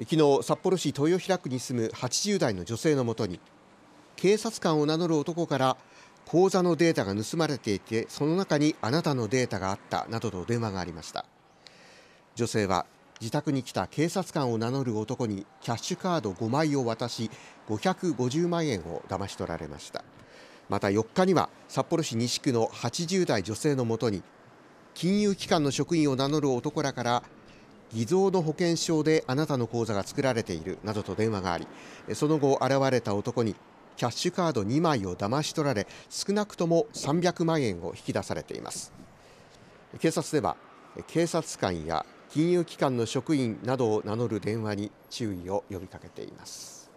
昨日札幌市豊平区に住む80代の女性のもとに警察官を名乗る男から口座のデータが盗まれていてその中にあなたのデータがあったなどと電話がありました女性は自宅に来た警察官を名乗る男にキャッシュカード5枚を渡し550万円を騙し取られましたまた4日には札幌市西区の80代女性のもとに金融機関の職員を名乗る男らから偽造の保険証であなたの口座が作られているなどと電話がありその後現れた男にキャッシュカード2枚を騙し取られ少なくとも300万円を引き出されています警察では警察官や金融機関の職員などを名乗る電話に注意を呼びかけています